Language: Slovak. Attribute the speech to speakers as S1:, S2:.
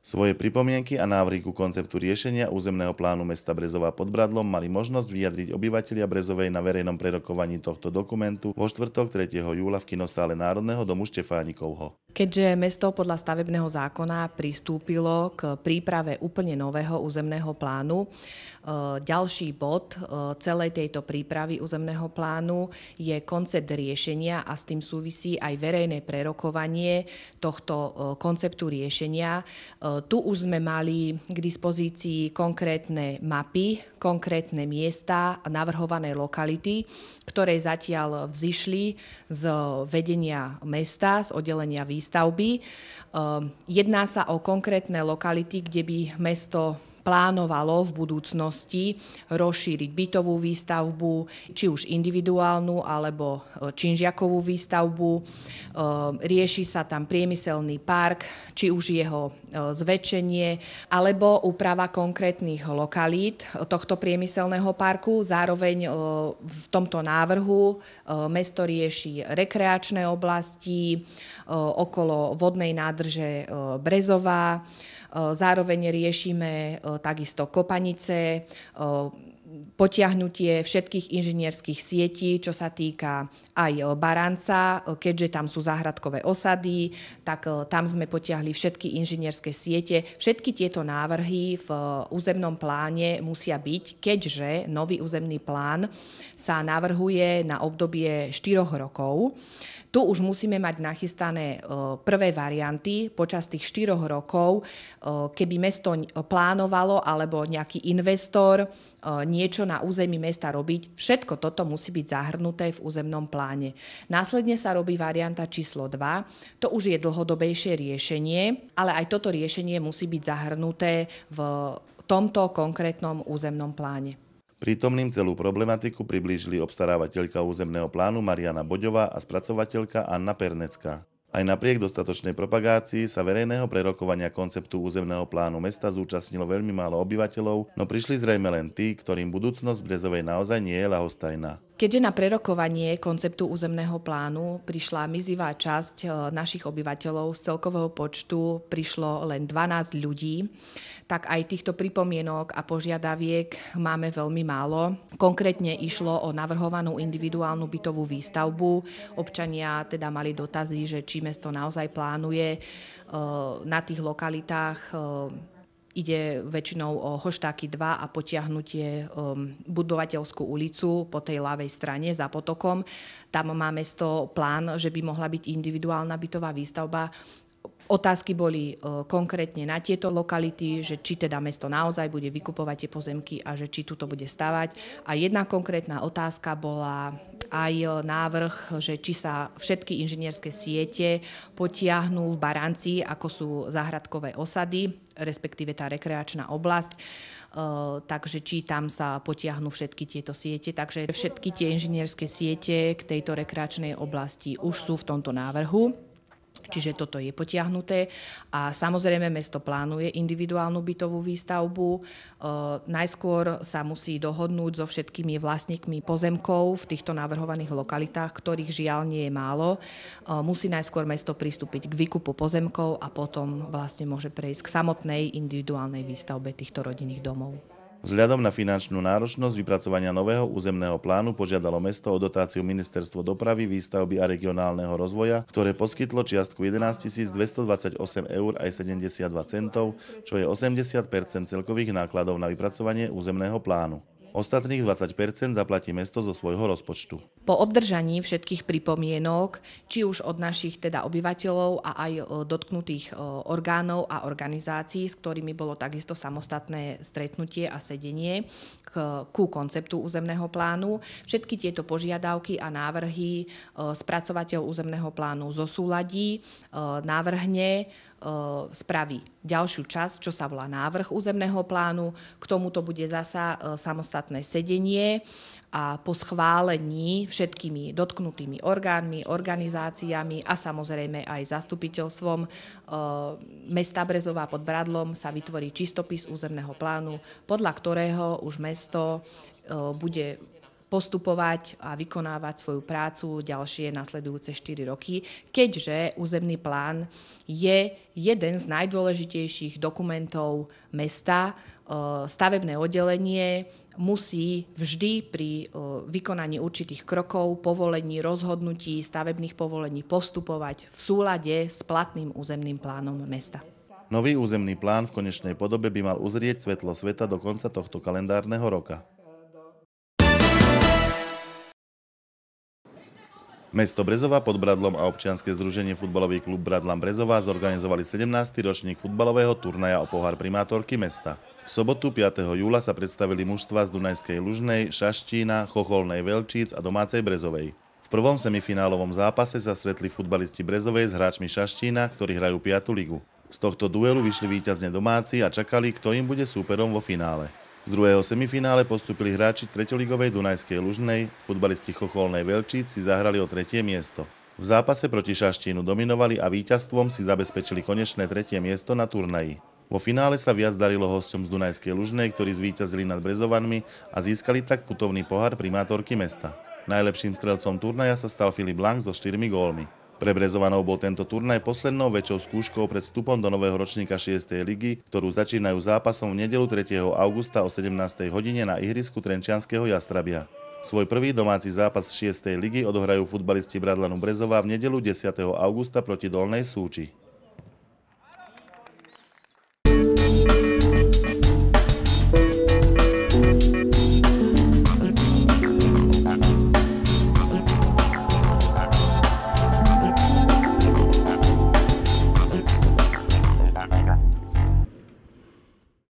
S1: Svoje pripomienky a návrhy ku konceptu riešenia územného plánu mesta Brezova pod Bradlom mali možnosť vyjadriť obyvatelia Brezovej na verejnom prerokovaní tohto dokumentu vo štvrtok 3. júla v kinosále Národného domu Štefánikovho.
S2: Keďže mesto podľa stavebného zákona pristúpilo k príprave úplne nového územného plánu, e, ďalší bod e, celej tejto prípravy územného plánu je koncept riešenia a s tým súvisí aj verejné prerokovanie tohto e, konceptu riešenia. Tu už sme mali k dispozícii konkrétne mapy, konkrétne miesta a navrhované lokality, ktoré zatiaľ vzýšli z vedenia mesta, z oddelenia výsledky výstavby. Ehm, jedná sa o konkrétne lokality, kde by mesto plánovalo v budúcnosti rozšíriť bytovú výstavbu, či už individuálnu alebo e, činžiakovú výstavbu. E, rieši sa tam priemyselný park, či už jeho e, zväčšenie, alebo úprava konkrétnych lokalít tohto priemyselného parku. Zároveň v tomto návrhu mesto rieši rekreačné oblasti okolo vodnej nádrže Brezová, Eh, zároveň riešime eh, takisto kopanice, eh, potiahnutie všetkých inžinierských sietí, čo sa týka aj Baranca, keďže tam sú záhradkové osady, tak tam sme potiahli všetky inžinierské siete. Všetky tieto návrhy v územnom pláne musia byť, keďže nový územný plán sa navrhuje na obdobie 4 rokov. Tu už musíme mať nachystané e, prvé varianty počas tých 4 rokov, e, keby mesto plánovalo alebo nejaký investor e, niečo na území mesta robiť. Všetko toto musí byť zahrnuté v územnom pláne. Následne sa robí varianta číslo 2. To už je dlhodobejšie riešenie, ale aj toto riešenie musí byť zahrnuté v tomto konkrétnom územnom pláne.
S1: Prítomným celú problematiku priblížili obstarávateľka územného plánu Mariana Boďová a spracovateľka Anna Pernecká. Aj napriek dostatočnej propagácii sa verejného prerokovania konceptu územného plánu mesta zúčastnilo veľmi málo obyvateľov, no prišli zrejme len tí, ktorým budúcnosť Brezovej naozaj nie je lahostajná.
S2: Keďže na prerokovanie konceptu územného plánu prišla mizivá časť e, našich obyvateľov, z celkového počtu prišlo len 12 ľudí, tak aj týchto pripomienok a požiadaviek máme veľmi málo. Konkrétne išlo o navrhovanú individuálnu bytovú výstavbu. Občania teda mali dotazy, že či mesto naozaj plánuje e, na tých lokalitách e, ide väčšinou o Hoštáky 2 a potiahnutie um, budovateľskú ulicu po tej ľavej strane za potokom. Tam má mesto plán, že by mohla byť individuálna bytová výstavba. Otázky boli uh, konkrétne na tieto lokality, že či teda mesto naozaj bude vykupovať tie pozemky a že či tu to bude stavať. A jedna konkrétna otázka bola aj e, návrh, že či sa všetky inžinierské siete potiahnú v Baranci, ako sú záhradkové osady, respektíve tá rekreačná oblasť. E, takže či tam sa potiahnú všetky tieto siete. Takže všetky tie inžinierské siete k tejto rekreačnej oblasti už sú v tomto návrhu. Čiže toto je potiahnuté a samozrejme mesto plánuje individuálnu bytovú výstavbu. E, najskôr sa musí dohodnúť so všetkými vlastníkmi pozemkov v týchto navrhovaných lokalitách, ktorých žiaľ nie je málo. E, musí najskôr mesto pristúpiť k výkupu pozemkov a potom vlastne môže prejsť k samotnej individuálnej výstavbe týchto rodinných domov.
S1: Vzhľadom na finančnú náročnosť vypracovania nového územného plánu požiadalo mesto o dotáciu Ministerstvo dopravy, výstavby a regionálneho rozvoja, ktoré poskytlo čiastku 11 228 eur aj 72 centov, čo je 80 celkových nákladov na vypracovanie územného plánu. Ostatných 20 zaplatí mesto zo svojho rozpočtu.
S2: Po obdržaní všetkých pripomienok, či už od našich teda obyvateľov a aj e, dotknutých e, orgánov a organizácií, s ktorými bolo takisto samostatné stretnutie a sedenie k, ku konceptu územného plánu, všetky tieto požiadavky a návrhy e, spracovateľ územného plánu zosúladí, návrhne E, spraví ďalšiu časť, čo sa volá návrh územného plánu. K tomuto bude zasa e, samostatné sedenie a po schválení všetkými dotknutými orgánmi, organizáciami a samozrejme aj zastupiteľstvom e, mesta Brezová pod Bradlom sa vytvorí čistopis územného plánu, podľa ktorého už mesto bude postupovať a vykonávať svoju prácu ďalšie nasledujúce 4 roky, keďže územný plán je jeden z najdôležitejších dokumentov mesta. E, stavebné oddelenie musí vždy pri e, vykonaní určitých krokov, povolení, rozhodnutí, stavebných povolení postupovať v súlade s platným územným plánom mesta.
S1: Nový územný plán v konečnej podobe by mal uzrieť svetlo sveta do konca tohto kalendárneho roka. Mesto Brezova pod Bradlom a občianske združenie futbalový klub Bradlam Brezova zorganizovali 17. ročník futbalového turnaja o pohár primátorky mesta. V sobotu 5. júla sa predstavili mužstva z Dunajskej Lužnej, Šaštína, Chocholnej Velčíc a domácej Brezovej. V prvom semifinálovom zápase sa stretli futbalisti Brezovej s hráčmi Šaštína, ktorí hrajú 5. ligu. Z tohto duelu vyšli víťazne domáci a čakali, kto im bude súperom vo finále. Z druhého semifinále postupili hráči treťoligovej Dunajskej Lužnej, futbalisti Chocholnej Velčíc si zahrali o tretie miesto. V zápase proti Šaštínu dominovali a víťazstvom si zabezpečili konečné tretie miesto na turnaji. Vo finále sa viac darilo hosťom z Dunajskej Lužnej, ktorí zvíťazili nad Brezovanmi a získali tak putovný pohár primátorky mesta. Najlepším strelcom turnaja sa stal Filip Lang so štyrmi gólmi. Pre Brezovanov bol tento turnaj poslednou väčšou skúškou pred vstupom do nového ročníka 6. ligy, ktorú začínajú zápasom v nedelu 3. augusta o 17. hodine na ihrisku Trenčianského Jastrabia. Svoj prvý domáci zápas 6. ligy odohrajú futbalisti Bradlanu Brezova v nedelu 10. augusta proti Dolnej Súči.